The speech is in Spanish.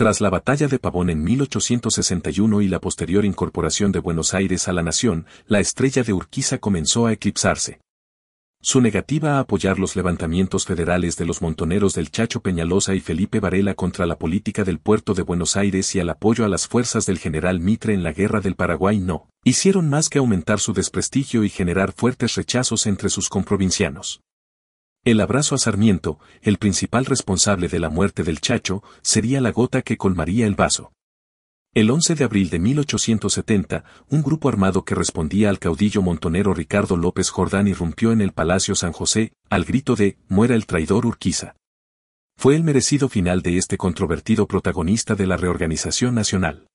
Tras la batalla de Pavón en 1861 y la posterior incorporación de Buenos Aires a la nación, la estrella de Urquiza comenzó a eclipsarse. Su negativa a apoyar los levantamientos federales de los montoneros del Chacho Peñalosa y Felipe Varela contra la política del puerto de Buenos Aires y al apoyo a las fuerzas del general Mitre en la guerra del Paraguay no, hicieron más que aumentar su desprestigio y generar fuertes rechazos entre sus comprovincianos. El abrazo a Sarmiento, el principal responsable de la muerte del Chacho, sería la gota que colmaría el vaso. El 11 de abril de 1870, un grupo armado que respondía al caudillo montonero Ricardo López Jordán irrumpió en el Palacio San José, al grito de «Muera el traidor Urquiza». Fue el merecido final de este controvertido protagonista de la reorganización nacional.